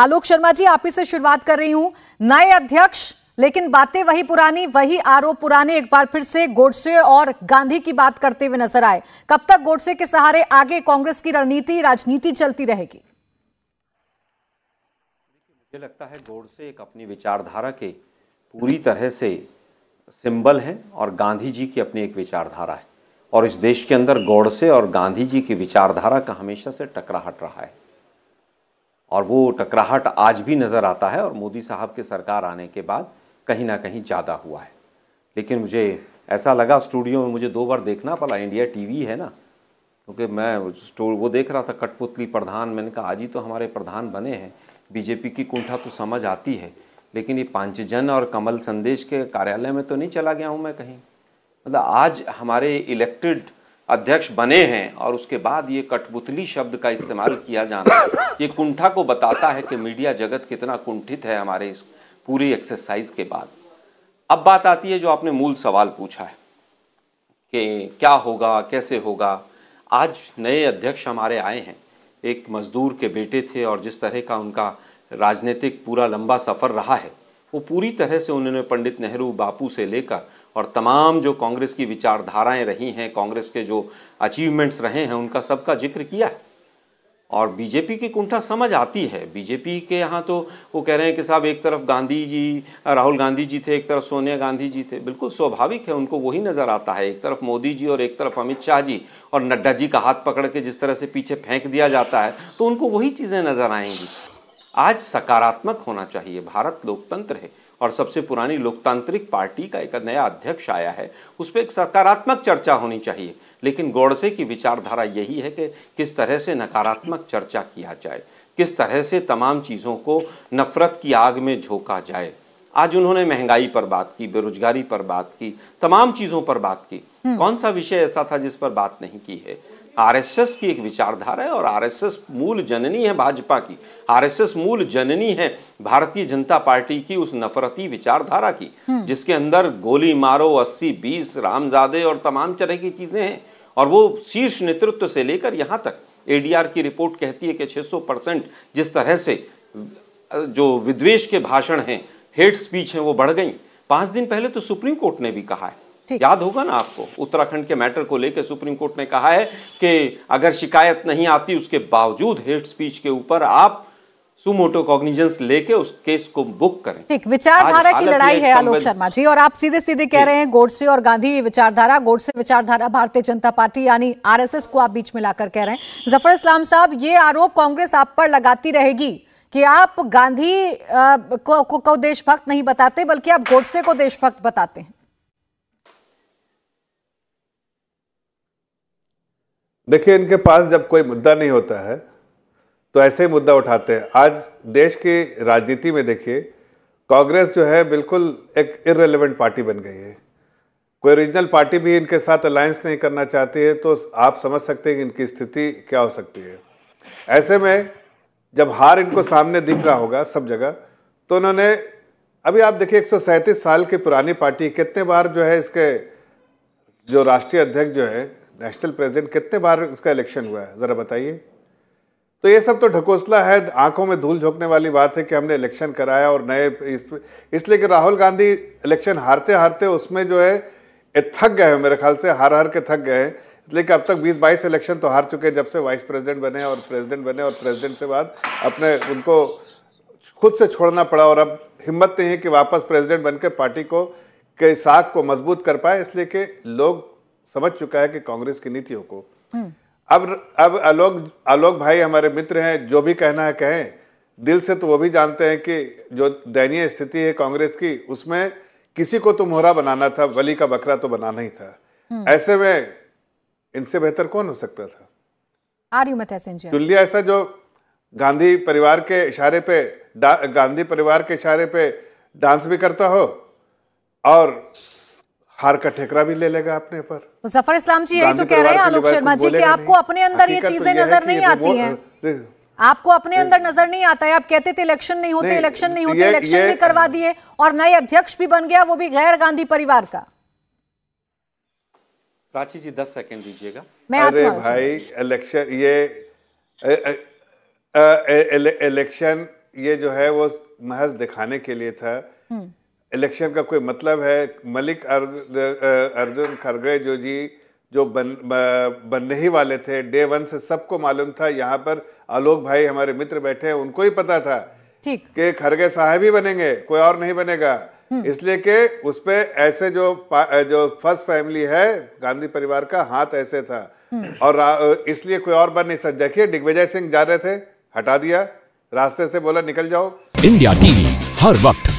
आलोक शर्मा जी आप ही से शुरुआत कर रही हूं नए अध्यक्ष लेकिन बातें वही पुरानी वही आरोप पुराने एक बार फिर से गोडसे और गांधी की बात करते हुए नजर आए कब तक गोडसे के सहारे आगे कांग्रेस की रणनीति राजनीति चलती रहेगी मुझे लगता है गोडसे एक अपनी विचारधारा के पूरी तरह से सिंबल है और गांधी जी की अपनी एक विचारधारा है और इस देश के अंदर गोडसे और गांधी जी की विचारधारा का हमेशा से टकराहट रहा है और वो टकराहट आज भी नज़र आता है और मोदी साहब के सरकार आने के बाद कहीं ना कहीं ज़्यादा हुआ है लेकिन मुझे ऐसा लगा स्टूडियो में मुझे दो बार देखना पड़ा इंडिया टीवी है ना क्योंकि तो मैं स्टोर वो देख रहा था कठपुतली प्रधान मैंने कहा आज ही तो हमारे प्रधान बने हैं बीजेपी की कुंठा तो समझ आती है लेकिन ये पांचजन और कमल संदेश के कार्यालय में तो नहीं चला गया हूँ मैं कहीं मतलब आज हमारे इलेक्टेड अध्यक्ष बने हैं और उसके बाद ये कठपुतली शब्द का इस्तेमाल किया जाना ये कुंठा को बताता है कि मीडिया जगत कितना कुंठित है हमारे इस पूरी एक्सरसाइज के बाद अब बात आती है जो आपने मूल सवाल पूछा है कि क्या होगा कैसे होगा आज नए अध्यक्ष हमारे आए हैं एक मजदूर के बेटे थे और जिस तरह का उनका राजनीतिक पूरा लंबा सफ़र रहा है वो पूरी तरह से उन्होंने पंडित नेहरू बापू से लेकर और तमाम जो कांग्रेस की विचारधाराएं रही हैं कांग्रेस के जो अचीवमेंट्स रहे हैं उनका सबका जिक्र किया है और बीजेपी की कुंठा समझ आती है बीजेपी के यहाँ तो वो कह रहे हैं कि साहब एक तरफ गांधी जी राहुल गांधी जी थे एक तरफ सोनिया गांधी जी थे बिल्कुल स्वाभाविक है उनको वही नज़र आता है एक तरफ मोदी जी और एक तरफ अमित शाह जी और नड्डा जी का हाथ पकड़ के जिस तरह से पीछे फेंक दिया जाता है तो उनको वही चीज़ें नज़र आएंगी आज सकारात्मक होना चाहिए भारत लोकतंत्र है और सबसे पुरानी लोकतांत्रिक पार्टी का एक नया अध्यक्ष आया है उस पर एक सकारात्मक चर्चा होनी चाहिए लेकिन गौड़से की विचारधारा यही है कि किस तरह से नकारात्मक चर्चा किया जाए किस तरह से तमाम चीज़ों को नफ़रत की आग में झोंका जाए आज उन्होंने महंगाई पर बात की बेरोजगारी पर बात की तमाम चीज़ों पर बात की हम्म। कौन सा विषय ऐसा था जिस पर बात नहीं की है आरएसएस की एक विचारधारा है और आरएसएस मूल जननी है भाजपा की आरएसएस मूल जननी है भारतीय जनता पार्टी की उस नफरती विचारधारा की हम्म। जिसके अंदर गोली मारो अस्सी बीस रामजादे और तमाम तरह की चीजें हैं और वो शीर्ष नेतृत्व से लेकर यहाँ तक एडीआर की रिपोर्ट कहती है कि 600 परसेंट जिस तरह से जो विद्वेश के भाषण हैं हेट स्पीच हैं वो बढ़ गई पांच दिन पहले तो सुप्रीम कोर्ट ने भी कहा है याद होगा ना आपको उत्तराखंड के मैटर को लेकर सुप्रीम कोर्ट ने कहा है कि अगर शिकायत नहीं आती उसके बावजूद हेट स्पीच के ऊपर आप सुमोटो कॉग्निजेंस लेके उस केस को बुक करें ठीक विचारधारा की लड़ाई है आलोक शर्मा जी और आप सीधे सीधे कह रहे हैं गोडसे और गांधी विचारधारा गोडसे विचारधारा भारतीय जनता पार्टी यानी आरएसएस को आप बीच में लाकर कह रहे हैं जफर इस्लाम साहब ये आरोप कांग्रेस आप पर लगाती रहेगी कि आप गांधी को, को, को देशभक्त नहीं बताते बल्कि आप गोडसे को देशभक्त बताते हैं देखिए इनके पास जब कोई मुद्दा नहीं होता है तो ऐसे ही मुद्दा उठाते हैं आज देश की राजनीति में देखिए कांग्रेस जो है बिल्कुल एक इरेलीवेंट पार्टी बन गई है कोई रीजनल पार्टी भी इनके साथ अलायंस नहीं करना चाहती है तो आप समझ सकते हैं कि इनकी स्थिति क्या हो सकती है ऐसे में जब हार इनको सामने दिख रहा होगा सब जगह तो उन्होंने अभी आप देखिए एक साल की पुरानी पार्टी कितने बार जो है इसके जो राष्ट्रीय अध्यक्ष जो है नेशनल प्रेसिडेंट कितने बार उसका इलेक्शन हुआ है ज़रा बताइए तो ये सब तो ढकोसला है आंखों में धूल झोंकने वाली बात है कि हमने इलेक्शन कराया और नए इस, इसलिए कि राहुल गांधी इलेक्शन हारते हारते उसमें जो है थक गए मेरे ख्याल से हार हार के थक गए हैं इसलिए कि अब तक 20 बाईस इलेक्शन तो हार चुके हैं जब से वाइस प्रेसिडेंट बने और प्रेसिडेंट बने और प्रेसिडेंट से बाद अपने उनको खुद से छोड़ना पड़ा और अब हिम्मत नहीं है कि वापस प्रेसिडेंट बनकर पार्टी को के साख को मजबूत कर पाए इसलिए कि लोग समझ चुका है कि कांग्रेस की नीतियों को हम्म। अब अब आलोक आलोक भाई हमारे मित्र हैं जो भी कहना है कहें दिल से तो वो भी जानते हैं कि जो दयनीय स्थिति है कांग्रेस की उसमें किसी को तो मोहरा बनाना था वली का बकरा तो बनाना ही था हम्म। ऐसे में इनसे बेहतर कौन हो सकता था चुल्लिया ऐसा जो गांधी परिवार के इशारे पे गांधी परिवार के इशारे पे डांस भी करता हो और हार का ठेकरा भी ले लेगा अपने पर जफर इस्लाम जी यही तो कह रहे हैं आलोक शर्मा जी कि आपको अपने अंदर ये तो चीजें नजर नहीं तो आती हैं आपको अपने अंदर नजर नहीं आता है आप कहते थे इलेक्शन नहीं होते इलेक्शन नहीं तो होते इलेक्शन भी करवा दिए और नए अध्यक्ष भी बन गया वो भी गैर गांधी परिवार का प्राची जी दस सेकंड दीजिएगा मैं अरे भाई इलेक्शन ये इलेक्शन ये जो है वो महज दिखाने के लिए था हम्म। इलेक्शन का कोई मतलब है मलिक अर्जुन खड़गे जो जी जो बन बनने ही वाले थे डे वन से सबको मालूम था यहाँ पर आलोक भाई हमारे मित्र बैठे हैं उनको ही पता था कि खरगे साहब ही बनेंगे कोई और नहीं बनेगा हम्म। इसलिए कि उस पर ऐसे जो जो फर्स्ट फैमिली है गांधी परिवार का हाथ ऐसे था हम्म। और इसलिए कोई और बन नहीं सकता देखिए दिग्विजय सिंह जा रहे थे हटा दिया रास्ते से बोला निकल जाओ इंडिया टीवी हर वक्त